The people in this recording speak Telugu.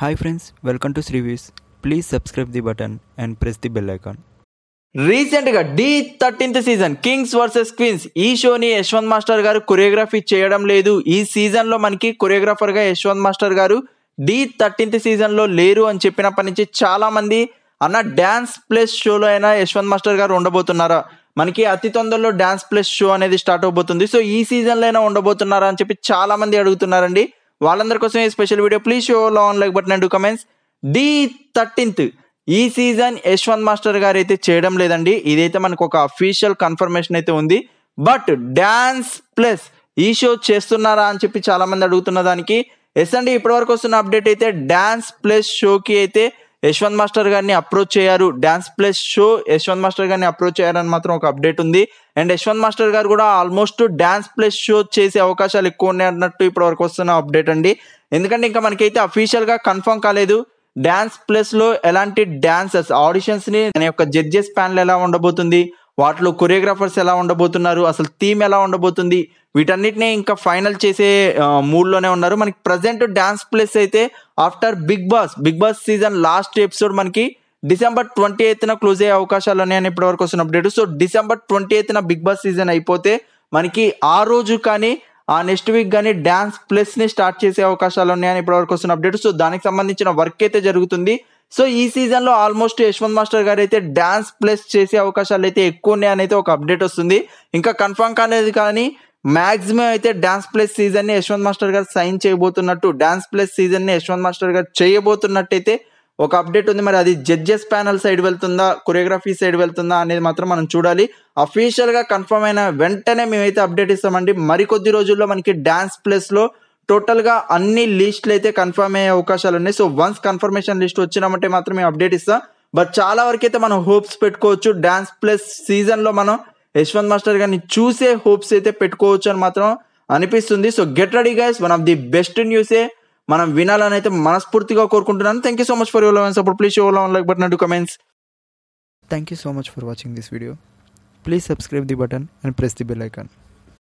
hi friends welcome to Srivees please subscribe the button and press the bell icon రీసెంట్గా the thirteenth season kings versus queens ఈ షోని యశ్వంత్ మాస్టర్ గారు కొరియోగ్రఫీ చేయడం లేదు ఈ సీజన్లో మనకి కొరియోగ్రాఫర్గా యశ్వంత్ మాస్టర్ గారు డి థర్టీన్త్ సీజన్లో లేరు అని చెప్పినప్పటి నుంచి చాలామంది అన్న డ్యాన్స్ ప్లస్ షోలో అయినా యశ్వంత్ మాస్టర్ గారు ఉండబోతున్నారా మనకి అతి తొందరలో డ్యాన్స్ ప్లస్ షో అనేది స్టార్ట్ అవబోతుంది సో ఈ సీజన్లో అయినా ఉండబోతున్నారా అని చెప్పి చాలా మంది అడుగుతున్నారండి వాళ్ళందరి కోసం a special video please show on like but and comments the thirteenth ఈ సీజన్ యశ్వంత్ మాస్టర్ గారు అయితే చేయడం లేదండి ఇదైతే మనకు ఒక అఫీషియల్ కన్ఫర్మేషన్ అయితే ఉంది బట్ డ్యాన్స్ ప్లస్ ఈ షో చేస్తున్నారా అని చెప్పి చాలామంది అడుగుతున్న దానికి ఎస్ అండి ఇప్పటి వరకు వస్తున్న అప్డేట్ అయితే డ్యాన్స్ ప్లస్ షోకి అయితే యశ్వంత్ మాస్టర్ గారిని అప్రోచ్ అయ్యారు dance plus show Yashwant master గారిని అప్రోచ్ అయ్యారని మాత్రం ఒక అప్డేట్ ఉంది అండ్ యశ్వంత్ మాస్టర్ గారు కూడా ఆల్మోస్ట్ డ్యాన్స్ ప్లస్ షో చేసే అవకాశాలు ఎక్కువ ఉన్నాయి అన్నట్టు ఇప్పటి వరకు వస్తున్న అప్డేట్ అండి ఎందుకంటే ఇంకా మనకైతే అఫీషియల్గా కన్ఫర్మ్ కాలేదు డ్యాన్స్ లో ఎలాంటి డ్యాన్సర్స్ ఆడిషన్స్ని దాని యొక్క జడ్జెస్ ప్యానల్ ఎలా ఉండబోతుంది వాటిలో కొరియోగ్రాఫర్స్ ఎలా ఉండబోతున్నారు అసలు థీమ్ ఎలా ఉండబోతుంది వీటన్నిటిని ఇంకా ఫైనల్ చేసే మూడ్లోనే ఉన్నారు మనకి ప్రజెంట్ డ్యాన్స్ ప్లేస్ అయితే after Bigg Boss Bigg Boss season last episode మనకి డిసెంబర్ ట్వంటీ ఎయిత్న క్లోజ్ అయ్యే అవకాశాలు ఉన్నాయని ఇప్పటివరకు వస్తున్న అప్డేట్ సో డిసెంబర్ ట్వంటీ ఎయిత్న బిగ్ బాస్ సీజన్ అయిపోతే మనకి ఆ రోజు కానీ ఆ నెక్స్ట్ వీక్ కానీ డ్యాన్స్ ప్లస్ని స్టార్ట్ చేసే అవకాశాలు ఉన్నాయని ఇప్పటివరకు వస్తున్న అప్డేట్ సో దానికి సంబంధించిన వర్క్ అయితే జరుగుతుంది సో ఈ సీజన్లో ఆల్మోస్ట్ యశ్వంత్ మాస్టర్ గారు అయితే డ్యాన్స్ ప్లస్ చేసే అవకాశాలు అయితే ఎక్కువ ఉన్నాయి అయితే ఒక అప్డేట్ వస్తుంది ఇంకా కన్ఫర్మ్ కాలేదు కానీ మ్యాక్సిమం అయితే డ్యాన్స్ ప్లస్ ని యశ్వంత్ మాస్టర్ గారు సైన్ చేయబోతున్నట్టు డ్యాన్స్ ప్లస్ ని యశ్వంత్ మాస్టర్ గారు చేయబోతున్నట్టయితే ఒక అప్డేట్ ఉంది మరి అది జడ్జెస్ ప్యానల్ సైడ్ వెళ్తుందా కొరియోగ్రఫీ సైడ్ వెళ్తుందా అనేది మాత్రం మనం చూడాలి అఫీషియల్గా కన్ఫర్మ్ అయిన వెంటనే మేమైతే అప్డేట్ ఇస్తామండి మరికొద్ది రోజుల్లో మనకి డ్యాన్స్ ప్లస్లో టోటల్గా అన్ని లిస్ట్లు అయితే కన్ఫర్మ్ అయ్యే అవకాశాలు ఉన్నాయి సో వన్స్ కన్ఫర్మేషన్ లిస్ట్ వచ్చినామంటే మాత్రమే అప్డేట్ ఇస్తా బట్ చాలా వరకు అయితే మనం హోప్స్ పెట్టుకోవచ్చు డ్యాన్స్ ప్లస్ సీజన్లో మనం యశ్వంత్ మాస్టర్ గారిని చూసే హోప్స్ అయితే పెట్టుకోవచ్చు అని మాత్రం అనిపిస్తుంది so get ready guys one of the best న్యూసే మనం వినాలని అయితే మనస్ఫూర్తిగా కోరుకుంటున్నాను thank you so much for your love and support please your love like button comments thank you so much for watching this video please subscribe the button and press the bell icon